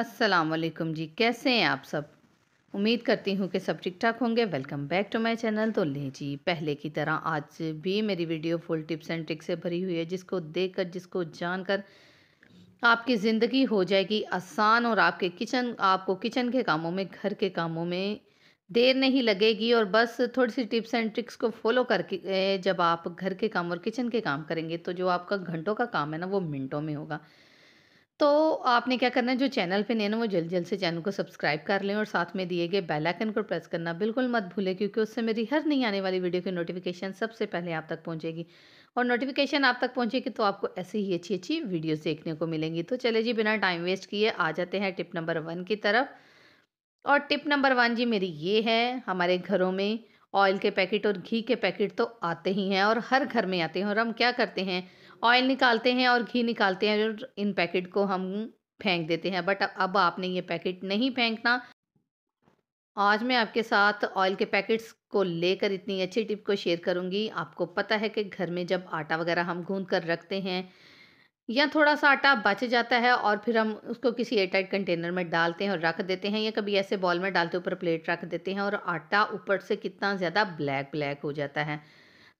अस्सलाम वालेकुम जी कैसे हैं आप सब उम्मीद करती हूँ कि सब ठीक ठाक होंगे welcome back to my channel तो ले जी पहले की तरह आज भी मेरी video full tips and tricks से भरी हुई है जिसको देखकर जिसको जानकर आपकी ज़िंदगी हो जाएगी आसान और आपके किचन आपको किचन के कामों में घर के कामों में देर नहीं लगेगी और बस थोड़ी सी टिप्स एंड ट्रिक्स को फॉलो करके जब आप घर के काम और किचन के काम करेंगे तो जो आपका घंटों का काम है ना वो मिनटों में होगा तो आपने क्या करना है जो चैनल पे नए ना वो जल्द जल्द से चैनल को सब्सक्राइब कर लें और साथ में दिए गए बेल आइकन को प्रेस करना बिल्कुल मत भूलें क्योंकि उससे मेरी हर नई आने वाली वीडियो की नोटिफिकेशन सबसे पहले आप तक पहुंचेगी और नोटिफिकेशन आप तक पहुंचेगी तो आपको ऐसी ही अच्छी अच्छी वीडियोज़ देखने को मिलेंगी तो चले जी बिना टाइम वेस्ट किए आ जाते हैं टिप नंबर वन की तरफ और टिप नंबर वन जी मेरी ये है हमारे घरों में ऑयल के पैकेट और घी के पैकेट तो आते ही हैं और हर घर में आते हैं और हम क्या करते हैं ऑयल निकालते हैं और घी निकालते हैं और इन पैकेट को हम फेंक देते हैं बट अब आपने ये पैकेट नहीं फेंकना आज मैं आपके साथ ऑयल के पैकेट्स को लेकर इतनी अच्छी टिप को शेयर करूंगी आपको पता है कि घर में जब आटा वगैरह हम गूंद कर रखते हैं या थोड़ा सा आटा बच जाता है और फिर हम उसको किसी एयरटाइट कंटेनर में डालते हैं और रख देते हैं या कभी ऐसे बॉल में डालते ऊपर प्लेट रख देते हैं और आटा ऊपर से कितना ज़्यादा ब्लैक ब्लैक हो जाता है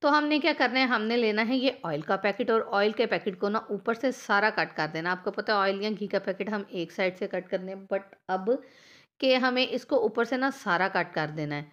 तो हमने क्या करना है हमने लेना है ये ऑयल का पैकेट और ऑयल के पैकेट को ना ऊपर से सारा कट कर देना आपको पता है ऑयल या घी का पैकेट हम एक साइड से कट करने बट अब के हमें इसको ऊपर से ना सारा कट कर देना है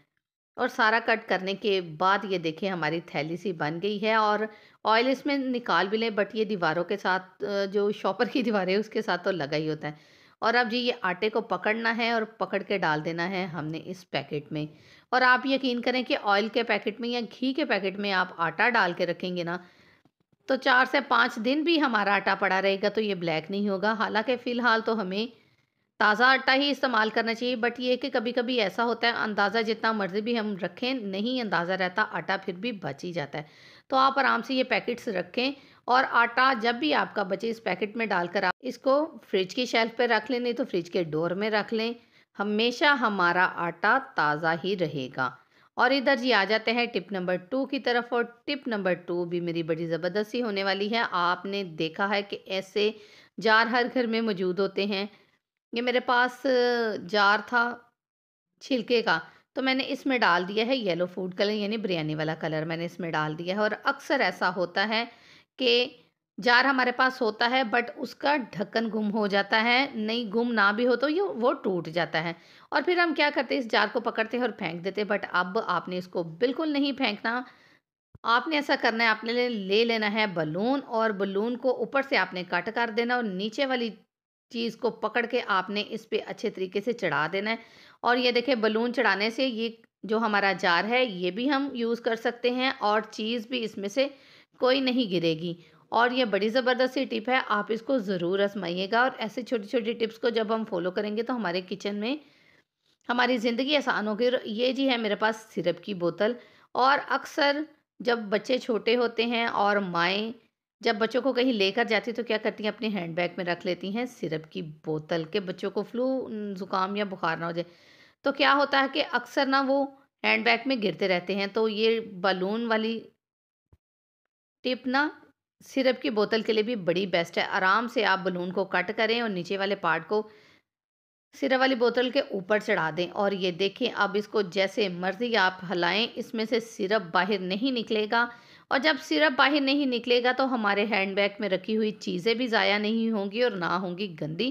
और सारा कट करने के बाद ये देखिए हमारी थैली सी बन गई है और ऑयल इसमें निकाल भी लें बट ये दीवारों के साथ जो शॉपर की दीवारें उसके साथ तो लगा ही होता है और अब जी ये आटे को पकड़ना है और पकड़ के डाल देना है हमने इस पैकेट में और आप यकीन करें कि ऑयल के पैकेट में या घी के पैकेट में आप आटा डाल के रखेंगे ना तो चार से पाँच दिन भी हमारा आटा पड़ा रहेगा तो ये ब्लैक नहीं होगा हालांकि फ़िलहाल तो हमें ताज़ा आटा ही इस्तेमाल करना चाहिए बट ये कि कभी कभी ऐसा होता है अंदाज़ा जितना मर्ज़ी भी हम रखें नहीं अंदाज़ा रहता आटा फिर भी बच ही जाता है तो आप आराम से ये पैकेट्स रखें और आटा जब भी आपका बचे इस पैकेट में डालकर आप इसको फ्रिज की शेल्फ पर रख लें नहीं तो फ्रिज के डोर में रख लें हमेशा हमारा आटा ताज़ा ही रहेगा और इधर जी आ जाते हैं टिप नंबर टू की तरफ और टिप नंबर टू भी मेरी बड़ी ज़बरदस्ती होने वाली है आपने देखा है कि ऐसे जार हर घर में मौजूद होते हैं ये मेरे पास जार था छिलके का तो मैंने इसमें डाल दिया है येलो फूड कलर यानी बिरयानी वाला कलर मैंने इसमें डाल दिया है और अक्सर ऐसा होता है कि जार हमारे पास होता है बट उसका ढक्कन गुम हो जाता है नहीं गुम ना भी हो तो ये वो टूट जाता है और फिर हम क्या करते हैं इस जार को पकड़ते हैं और फेंक देते हैं बट अब आपने इसको बिल्कुल नहीं फेंकना आपने ऐसा करना है आपने ले लेना है बलून और बलून को ऊपर से आपने कट कर देना और नीचे वाली चीज़ को पकड़ के आपने इस पर अच्छे तरीके से चढ़ा देना है और ये देखें बलून चढ़ाने से ये जो हमारा जार है ये भी हम यूज़ कर सकते हैं और चीज़ भी इसमें से कोई नहीं गिरेगी और ये बड़ी ज़बरदस्त सी टिप है आप इसको ज़रूर आजमाइएगा और ऐसे छोटी छोटी टिप्स को जब हम फॉलो करेंगे तो हमारे किचन में हमारी ज़िंदगी आसान होगी ये जी है मेरे पास सिरप की बोतल और अक्सर जब बच्चे छोटे होते हैं और माएँ जब बच्चों को कहीं लेकर जाती तो क्या करती हैं अपने हैंड बैग में रख लेती हैं सिरप की बोतल के बच्चों को फ्लू ज़ुकाम या बुखार ना हो जाए तो क्या होता है कि अक्सर ना वो हैंड बैग में गिरते रहते हैं तो ये बलून वाली टिप ना सिरप की बोतल के लिए भी बड़ी बेस्ट है आराम से आप बलून को कट करें और नीचे वाले पार्ट को सिरप वाली बोतल के ऊपर चढ़ा दें और ये देखें अब इसको जैसे मर्जी आप हलाएं इसमें से सिरप बाहर नहीं निकलेगा और जब सिरप बाहर नहीं निकलेगा तो हमारे हैंड बैग में रखी हुई चीज़ें भी ज़ाया नहीं होंगी और ना होंगी गंदी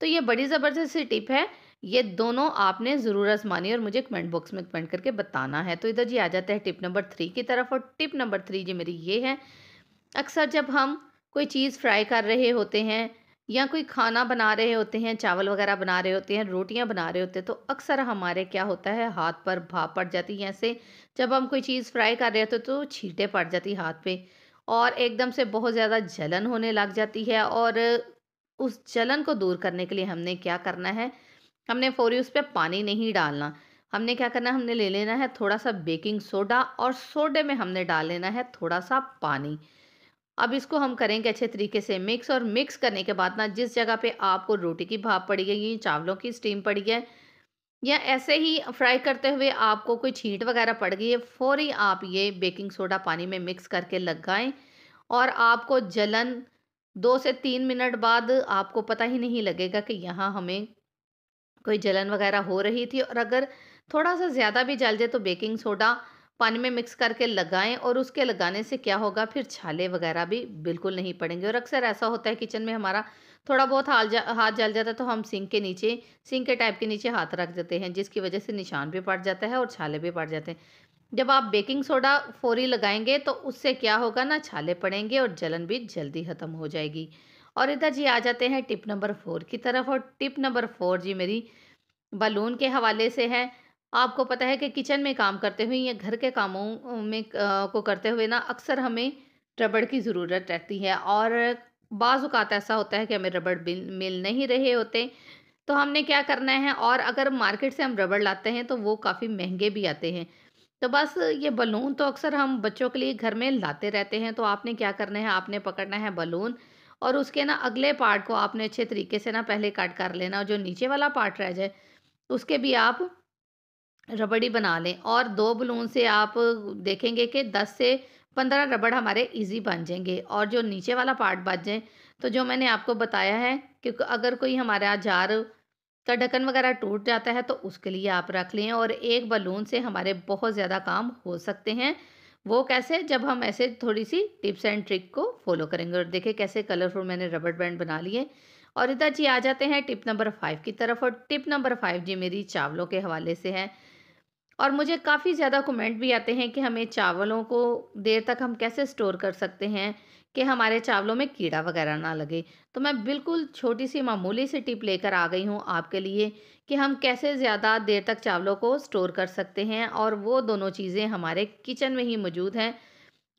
तो ये बड़ी ज़बरदस्त सी टिप है ये दोनों आपने ज़रूर आजमानी और मुझे कमेंट बॉक्स में कमेंट करके बताना है तो इधर जी आ जाता है टिप नंबर थ्री की तरफ और टिप नंबर थ्री जी मेरी ये है अक्सर जब हम कोई चीज़ फ्राई कर रहे होते हैं या कोई खाना बना रहे होते हैं चावल वगैरह बना रहे होते हैं रोटियां बना रहे होते हैं तो अक्सर हमारे क्या होता है हाथ पर भाप पड़ जाती है ऐसे जब हम कोई चीज़ फ्राई कर रहे होते तो छीटे पड़ जाती हाथ पे और एकदम से बहुत ज़्यादा जलन होने लग जाती है और उस जलन को दूर करने के लिए हमने क्या करना है हमने फौरी उस पर पानी नहीं डालना हमने क्या करना है हमने ले लेना है थोड़ा सा बेकिंग सोडा और सोडे में हमने डाल लेना है थोड़ा सा पानी अब इसको हम करेंगे अच्छे तरीके से मिक्स और मिक्स करने के बाद ना जिस जगह पे आपको रोटी की भाप पड़ी है चावलों की स्टीम पड़ी है या ऐसे ही फ्राई करते हुए आपको कोई छींट वगैरह पड़ गई है फौरी आप ये बेकिंग सोडा पानी में मिक्स करके लगाएं और आपको जलन दो से तीन मिनट बाद आपको पता ही नहीं लगेगा कि यहाँ हमें कोई जलन वगैरह हो रही थी और अगर थोड़ा सा ज़्यादा भी जल जाए तो बेकिंग सोडा पानी में मिक्स करके लगाएं और उसके लगाने से क्या होगा फिर छाले वगैरह भी बिल्कुल नहीं पड़ेंगे और अक्सर ऐसा होता है किचन में हमारा थोड़ा बहुत हाल जा हाथ जल जाता है तो हम सिंक के नीचे सिंक के टाइप के नीचे हाथ रख देते हैं जिसकी वजह से निशान भी पड़ जाता है और छाले भी पड़ जाते हैं जब आप बेकिंग सोडा फोरी लगाएंगे तो उससे क्या होगा ना छाले पड़ेंगे और जलन भी जल्दी ख़त्म हो जाएगी और इधर जी आ जाते हैं टिप नंबर फोर की तरफ और टिप नंबर फोर जी मेरी बलून के हवाले से है आपको पता है कि किचन में काम करते हुए या घर के कामों में को करते हुए ना अक्सर हमें रबड़ की ज़रूरत रहती है और बाज़ात ऐसा होता है कि हमें रबड़ बिल मिल नहीं रहे होते तो हमने क्या करना है और अगर मार्केट से हम रबड़ लाते हैं तो वो काफ़ी महंगे भी आते हैं तो बस ये बलून तो अक्सर हम बच्चों के लिए घर में लाते रहते हैं तो आपने क्या करना है आपने पकड़ना है बलून और उसके ना अगले पार्ट को आपने अच्छे तरीके से ना पहले कट कर लेना और जो नीचे वाला पार्ट रह जाए उसके भी आप रबड़ी बना लें और दो बलून से आप देखेंगे कि दस से पंद्रह रबड़ हमारे इजी बन जाएंगे और जो नीचे वाला पार्ट बच जाए तो जो मैंने आपको बताया है कि अगर कोई हमारा जार का ढक्कन वगैरह टूट जाता है तो उसके लिए आप रख लें और एक बलून से हमारे बहुत ज़्यादा काम हो सकते हैं वो कैसे जब हम ऐसे थोड़ी सी टिप्स एंड ट्रिक को फॉलो करेंगे और देखें कैसे कलरफुल मैंने रबड़ बैंड बना लिए और इधर जी आ जाते हैं टिप नंबर फाइव की तरफ और टिप नंबर फाइव जी मेरी चावलों के हवाले से है और मुझे काफ़ी ज़्यादा कमेंट भी आते हैं कि हमें चावलों को देर तक हम कैसे स्टोर कर सकते हैं कि हमारे चावलों में कीड़ा वगैरह ना लगे तो मैं बिल्कुल छोटी सी मामूली सी टिप लेकर आ गई हूँ आपके लिए कि हम कैसे ज़्यादा देर तक चावलों को स्टोर कर सकते हैं और वो दोनों चीज़ें हमारे किचन में ही मौजूद हैं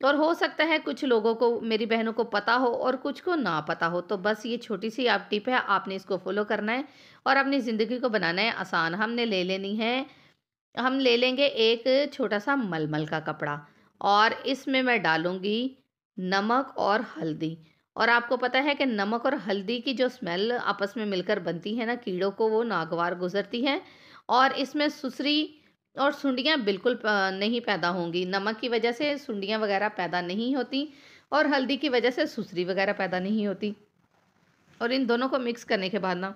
और हो सकता है कुछ लोगों को मेरी बहनों को पता हो और कुछ को ना पता हो तो बस ये छोटी सी आप टिप है आपने इसको फॉलो करना है और अपनी ज़िंदगी को बनाना है आसान हमने ले लेनी है हम ले लेंगे एक छोटा सा मलमल का कपड़ा और इसमें मैं डालूँगी नमक और हल्दी और आपको पता है कि नमक और हल्दी की जो स्मेल आपस में मिलकर बनती है ना कीड़ों को वो नागवार गुजरती है और इसमें सुसरी और सुंडियाँ बिल्कुल नहीं पैदा होंगी नमक की वजह से सुंडियाँ वगैरह पैदा नहीं होती और हल्दी की वजह से सुसरी वगैरह पैदा नहीं होती और इन दोनों को मिक्स करने के बाद ना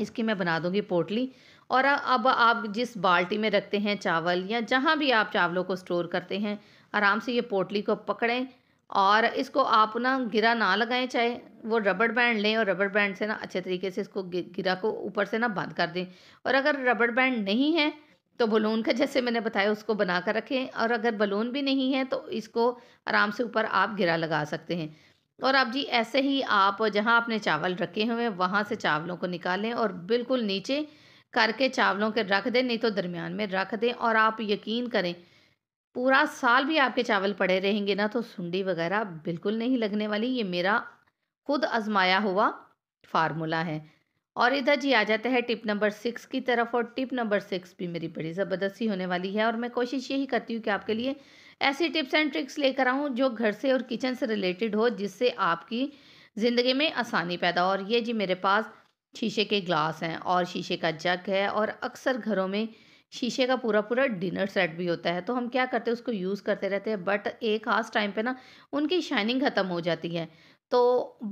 इसकी मैं बना दूंगी पोटली और अब आप जिस बाल्टी में रखते हैं चावल या जहाँ भी आप चावलों को स्टोर करते हैं आराम से ये पोटली को पकड़ें और इसको आप ना गिरा ना लगाएं चाहे वो रबड़ बैंड लें और रबड़ बैंड से ना अच्छे तरीके से इसको गिरा को ऊपर से ना बंद कर दें और अगर रबड़ बैंड नहीं है तो बलून का जैसे मैंने बताया उसको बना कर रखें और अगर बलून भी नहीं है तो इसको आराम से ऊपर आप गिरा लगा सकते हैं और आप जी ऐसे ही आप जहाँ आपने चावल रखे हुए हैं वहाँ से चावलों को निकालें और बिल्कुल नीचे करके चावलों के रख दें नहीं तो दरमियान में रख दें और आप यकीन करें पूरा साल भी आपके चावल पड़े रहेंगे ना तो सुंडी वगैरह बिल्कुल नहीं लगने वाली ये मेरा खुद आजमाया हुआ फार्मूला है और इधर जी आ जाता है टिप नंबर सिक्स की तरफ और टिप नंबर सिक्स भी मेरी बड़ी ज़बरदस्ती होने वाली है और मैं कोशिश यही करती हूँ कि आपके लिए ऐसी टिप्स एंड ट्रिक्स लेकर आऊँ जो घर से और किचन से रिलेटेड हो जिससे आपकी ज़िंदगी में आसानी पैदा हो और ये जी मेरे पास शीशे के ग्लास हैं और शीशे का जग है और अक्सर घरों में शीशे का पूरा पूरा डिनर सेट भी होता है तो हम क्या करते हैं उसको यूज़ करते रहते हैं बट एक खास टाइम पे ना उनकी शाइनिंग ख़त्म हो जाती है तो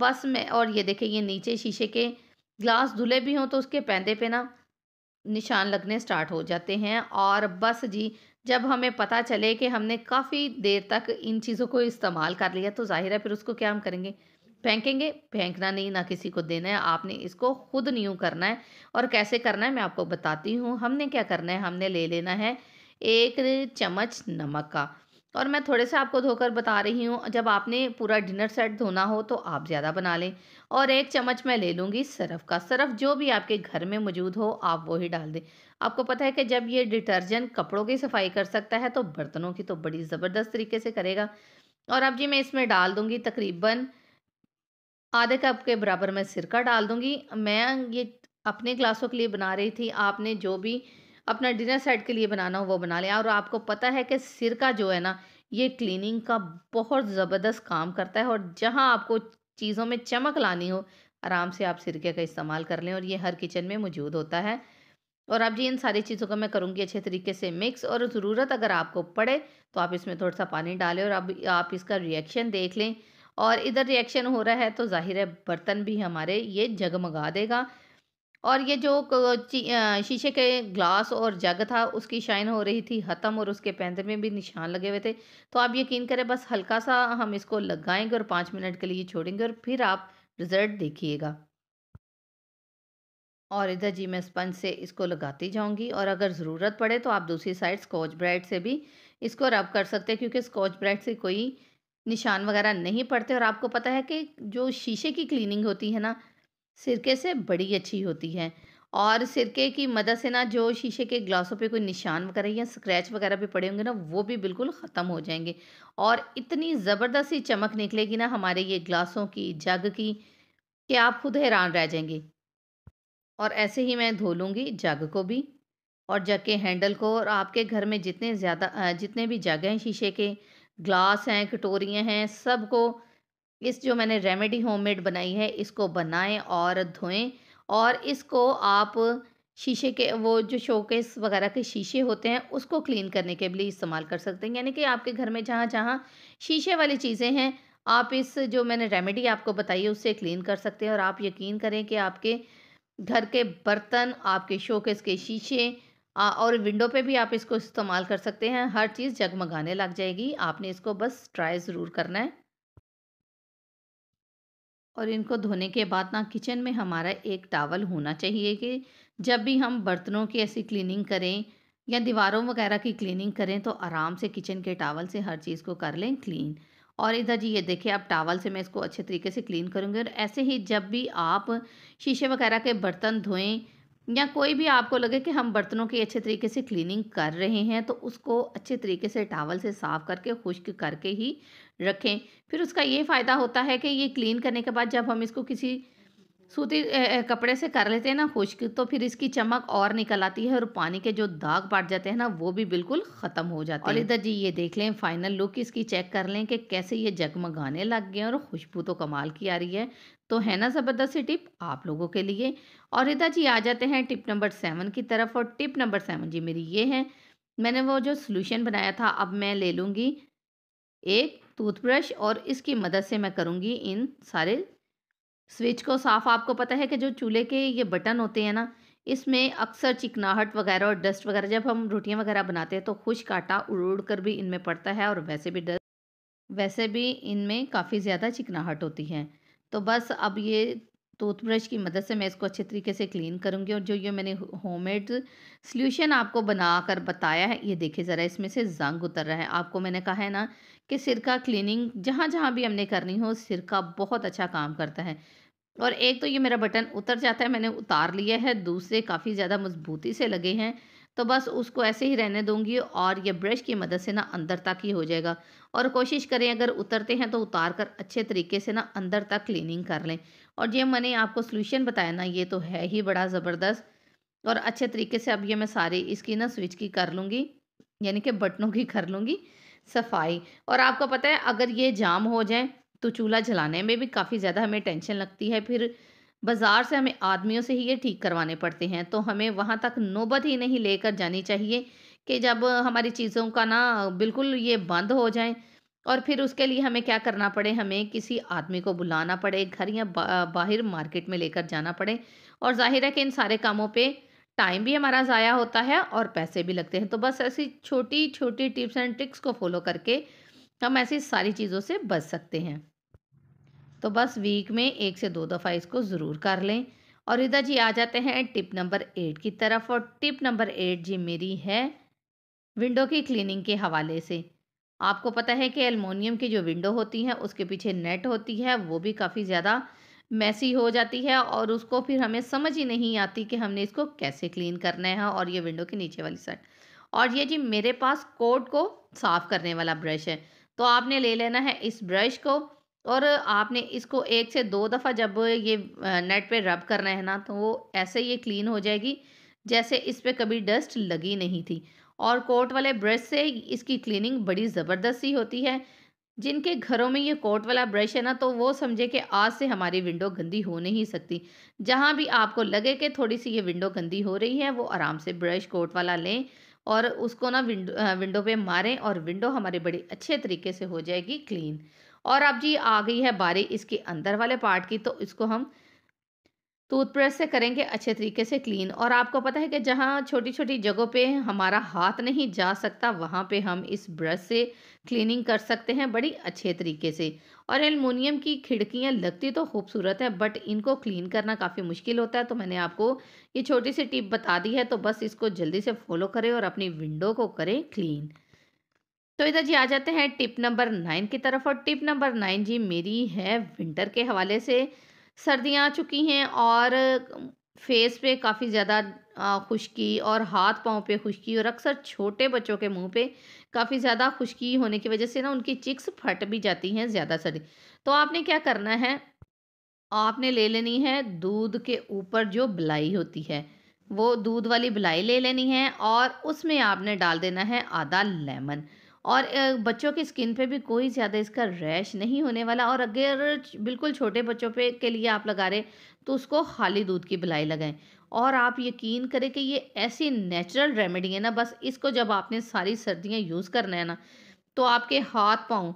बस में और ये देखें ये नीचे शीशे के ग्लास धुले भी हों तो उसके पैंदे पे ना निशान लगने स्टार्ट हो जाते हैं और बस जी जब हमें पता चले कि हमने काफ़ी देर तक इन चीज़ों को इस्तेमाल कर लिया तो जाहिर है फिर उसको क्या हम करेंगे फेंकेंगे फेंकना नहीं ना किसी को देना है आपने इसको खुद न्यू करना है और कैसे करना है मैं आपको बताती हूँ हमने क्या करना है हमने ले लेना है एक चम्मच नमक का और मैं थोड़े से आपको धोकर बता रही हूँ जब आपने पूरा डिनर सेट धोना हो तो आप ज़्यादा बना लें और एक चम्मच मैं ले लूँगी सरफ का सरफ जो भी आपके घर में मौजूद हो आप वो ही डाल दें आपको पता है कि जब ये डिटर्जेंट कपड़ों की सफाई कर सकता है तो बर्तनों की तो बड़ी ज़बरदस्त तरीके से करेगा और अब जी मैं इसमें डाल दूँगी तकरीबन आधे कप के बराबर मैं सिरका डाल दूँगी मैं ये अपने ग्लासों के लिए बना रही थी आपने जो भी अपना डिनर सेट के लिए बनाना हो वो बना लिया और आपको पता है कि सिरका जो है ना ये क्लीनिंग का बहुत ज़बरदस्त काम करता है और जहाँ आपको चीज़ों में चमक लानी हो आराम से आप सिरके का इस्तेमाल कर लें और ये हर किचन में मौजूद होता है और अब जी इन सारी चीज़ों का मैं करूँगी अच्छे तरीके से मिक्स और ज़रूरत अगर आपको पड़े तो आप इसमें थोड़ा सा पानी डालें और अब आप इसका रिएक्शन देख लें और इधर रिएक्शन हो रहा है तो ज़ाहिर है बर्तन भी हमारे ये जगमगा देगा और ये जो शीशे के ग्लास और जग था उसकी शाइन हो रही थी हतम और उसके पैंदे में भी निशान लगे हुए थे तो आप यकीन करें बस हल्का सा हम इसको लगाएंगे और पाँच मिनट के लिए छोड़ेंगे और फिर आप रिज़ल्ट देखिएगा और इधर जी मैं स्पंज से इसको लगाती जाऊंगी और अगर ज़रूरत पड़े तो आप दूसरी साइड स्कॉच ब्राइट से भी इसको रब कर सकते हैं क्योंकि स्कॉच ब्राइट से कोई निशान वगैरह नहीं पड़ते और आपको पता है कि जो शीशे की क्लीनिंग होती है ना सिरके से बड़ी अच्छी होती है और सिरके की मदद से ना जो शीशे के ग्लासों पे कोई निशान वगैरह या स्क्रैच वगैरह भी पड़े होंगे ना वो भी बिल्कुल ख़त्म हो जाएंगे और इतनी ज़बरदस्त सी चमक निकलेगी ना हमारे ये ग्लासों की जग की कि आप खुद हैरान रह जाएंगे और ऐसे ही मैं धो लूँगी जग को भी और जग के हैंडल को और आपके घर में जितने ज़्यादा जितने भी जग हैं शीशे के ग्लास हैं कटोरियाँ हैं सबको इस जो मैंने रेमेडी होममेड बनाई है इसको बनाएं और धोएं और इसको आप शीशे के वो जो शोकेस वगैरह के शीशे होते हैं उसको क्लीन करने के लिए इस्तेमाल कर सकते हैं यानी कि आपके घर में जहाँ जहाँ शीशे वाली चीज़ें हैं आप इस जो मैंने रेमेडी आपको बताई है उससे क्लीन कर सकते हैं और आप यकीन करें कि आपके घर के बर्तन आपके शोकेस के शीशे और विंडो पे भी आप इसको इस्तेमाल कर सकते हैं हर चीज़ जगमगाने लग जाएगी आपने इसको बस ट्राई ज़रूर करना है और इनको धोने के बाद ना किचन में हमारा एक टावल होना चाहिए कि जब भी हम बर्तनों की ऐसी क्लीनिंग करें या दीवारों वगैरह की क्लीनिंग करें तो आराम से किचन के टावल से हर चीज़ को कर लें क्लीन और इधर जी ये देखिए आप टावल से मैं इसको अच्छे तरीके से क्लीन करूँगी और ऐसे ही जब भी आप शीशे वगैरह के बर्तन धोएं या कोई भी आपको लगे कि हम बर्तनों की अच्छे तरीके से क्लीनिंग कर रहे हैं तो उसको अच्छे तरीके से टावल से साफ़ करके खुश्क करके ही रखें फिर उसका ये फ़ायदा होता है कि ये क्लीन करने के बाद जब हम इसको किसी सूती कपड़े से कर लेते हैं ना खुश्क तो फिर इसकी चमक और निकल आती है और पानी के जो दाग पाट जाते हैं ना वो भी बिल्कुल ख़त्म हो जाते हैं और इधर जी ये देख लें फाइनल लुक इसकी चेक कर लें कि कैसे ये जगमगाने लग गए और खुशबू तो कमाल की आ रही है तो है ना ज़बरदस्त सी टिप आप लोगों के लिए और रिता जी आ जाते हैं टिप नंबर सेवन की तरफ और टिप नंबर सेवन जी मेरी ये है मैंने वो जो सोल्यूशन बनाया था अब मैं ले लूँगी एक टूथब्रश और इसकी मदद से मैं करूँगी इन सारे स्विच को साफ़ आपको पता है कि जो चूल्हे के ये बटन होते हैं ना इसमें अक्सर चिकनाहट वगैरह और डस्ट वगैरह जब हम रोटियां वगैरह बनाते हैं तो खुश काटा उड़ उड़ कर भी इनमें पड़ता है और वैसे भी डस्ट वैसे भी इनमें काफ़ी ज़्यादा चिकनाहट होती है तो बस अब ये टूथब्रश की मदद से मैं इसको अच्छे तरीके से क्लीन करूँगी और जो ये मैंने होममेड सोल्यूशन आपको बना कर बताया है ये देखिए ज़रा इसमें से जंग उतर रहा है आपको मैंने कहा है ना कि सिरका क्लीनिंग जहाँ जहाँ भी हमने करनी हो सिरका बहुत अच्छा काम करता है और एक तो ये मेरा बटन उतर जाता है मैंने उतार लिया है दूसरे काफ़ी ज़्यादा मजबूती से लगे हैं तो बस उसको ऐसे ही रहने दूंगी और ये ब्रश की मदद से ना अंदर तक ही हो जाएगा और कोशिश करें अगर उतरते हैं तो उतार कर अच्छे तरीके से ना अंदर तक क्लीनिंग कर लें और ये मैंने आपको सोल्यूशन बताया ना ये तो है ही बड़ा ज़बरदस्त और अच्छे तरीके से अब ये मैं सारी इसकी ना स्विच की कर लूँगी यानी कि बटनों की कर लूँगी सफाई और आपको पता है अगर ये जाम हो जाए तो चूल्हा जलाने में भी काफ़ी ज़्यादा हमें टेंशन लगती है फिर बाज़ार से हमें आदमियों से ही ये ठीक करवाने पड़ते हैं तो हमें वहाँ तक नौबत ही नहीं लेकर जानी चाहिए कि जब हमारी चीज़ों का ना बिल्कुल ये बंद हो जाए और फिर उसके लिए हमें क्या करना पड़े हमें किसी आदमी को बुलाना पड़े घर या बा, बाहर मार्केट में लेकर जाना पड़े और जाहिर है कि इन सारे कामों पे टाइम भी हमारा ज़ाया होता है और पैसे भी लगते हैं तो बस ऐसी छोटी छोटी टिप्स एंड ट्रिक्स को फॉलो करके हम ऐसी सारी चीज़ों से बच सकते हैं तो बस वीक में एक से दो दफ़ा इसको ज़रूर कर लें और इधर जी आ जाते हैं टिप नंबर एट की तरफ और टिप नंबर एट जी मेरी है विंडो की क्लीनिंग के हवाले से आपको पता है कि एलमोनियम की जो विंडो होती हैं उसके पीछे नेट होती है वो भी काफ़ी ज़्यादा मैसी हो जाती है और उसको फिर हमें समझ ही नहीं आती कि हमने इसको कैसे क्लीन करना है और ये विंडो के नीचे वाली साइड और ये जी मेरे पास कोट को साफ़ करने वाला ब्रश है तो आपने ले लेना है इस ब्रश को और आपने इसको एक से दो दफ़ा जब ये नेट पे रब करना है ना तो वो ऐसे ये क्लीन हो जाएगी जैसे इस पर कभी डस्ट लगी नहीं थी और कोट वाले ब्रश से इसकी क्लीनिंग बड़ी ज़बरदस्त ही होती है जिनके घरों में ये कोट वाला ब्रश है ना तो वो समझे कि आज से हमारी विंडो गंदी हो नहीं सकती जहाँ भी आपको लगे कि थोड़ी सी ये विंडो गंदी हो रही है वो आराम से ब्रश कोट वाला लें और उसको ना विंडो विंडो पे मारें और विंडो हमारी बड़ी अच्छे तरीके से हो जाएगी क्लीन और अब जी आ गई है बारी इसके अंदर वाले पार्ट की तो इसको हम टूथब्रश से करेंगे अच्छे तरीके से क्लीन और आपको पता है कि जहाँ छोटी छोटी जगहों पे हमारा हाथ नहीं जा सकता वहाँ पे हम इस ब्रश से क्लीनिंग कर सकते हैं बड़ी अच्छे तरीके से और एलमोनियम की खिड़कियाँ लगती तो खूबसूरत है बट इनको क्लीन करना काफ़ी मुश्किल होता है तो मैंने आपको ये छोटी सी टिप बता दी है तो बस इसको जल्दी से फॉलो करें और अपनी विंडो को करें क्लीन तो इधर जी आ जाते हैं टिप नंबर नाइन की तरफ और टिप नंबर नाइन जी मेरी है विंटर के हवाले से सर्दियाँ आ चुकी हैं और फेस पे काफ़ी ज़्यादा खुश्की और हाथ पाँव पे खुश्की और अक्सर छोटे बच्चों के मुंह पे काफ़ी ज़्यादा खुश्की होने की वजह से ना उनकी चिक्स फट भी जाती हैं ज़्यादा सर्दी तो आपने क्या करना है आपने ले लेनी है दूध के ऊपर जो बलाई होती है वो दूध वाली बलाई ले लेनी है और उसमें आपने डाल देना है आधा लेमन और बच्चों की स्किन पे भी कोई ज़्यादा इसका रैश नहीं होने वाला और अगर बिल्कुल छोटे बच्चों पे के लिए आप लगा रहे तो उसको खाली दूध की बलाई लगाएं और आप यकीन करें कि ये ऐसी नेचुरल रेमेडी है ना बस इसको जब आपने सारी सर्दियाँ यूज़ करना है ना तो आपके हाथ पाँव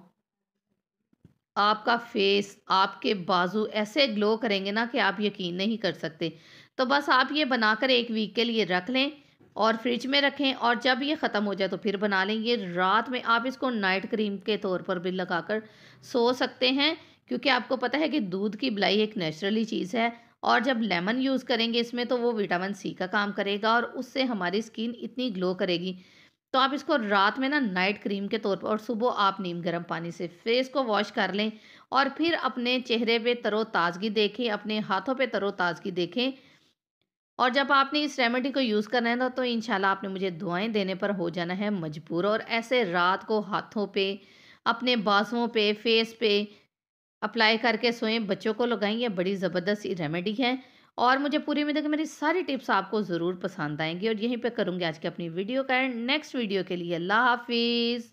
आपका फेस आपके बाजू ऐसे ग्लो करेंगे ना कि आप यकीन नहीं कर सकते तो बस आप ये बनाकर एक वीक के लिए रख लें और फ्रिज में रखें और जब ये ख़त्म हो जाए तो फिर बना लें ये रात में आप इसको नाइट क्रीम के तौर पर भी लगाकर सो सकते हैं क्योंकि आपको पता है कि दूध की बलाई एक नेचुरली चीज़ है और जब लेमन यूज़ करेंगे इसमें तो वो विटामिन सी का काम करेगा और उससे हमारी स्किन इतनी ग्लो करेगी तो आप इसको रात में ना नाइट क्रीम के तौर पर और सुबह आप नीम गर्म पानी से फेस को वॉश कर लें और फिर अपने चेहरे पर तरोताज़गी देखें अपने हाथों पर तरोताज़गी देखें और जब आपने इस रेमेडी को यूज़ करना है ना तो इन आपने मुझे दुआएं देने पर हो जाना है मजबूर और ऐसे रात को हाथों पे अपने बाजुओं पे फेस पे अप्लाई करके सोएं बच्चों को लगाएं ये बड़ी ज़बरदस्त रेमेडी है और मुझे पूरी उम्मीद है कि मेरी सारी टिप्स आपको ज़रूर पसंद आएंगी और यहीं पर करूँगी आज की अपनी वीडियो का नेक्स्ट वीडियो के लिए अल्लाह हाफिज़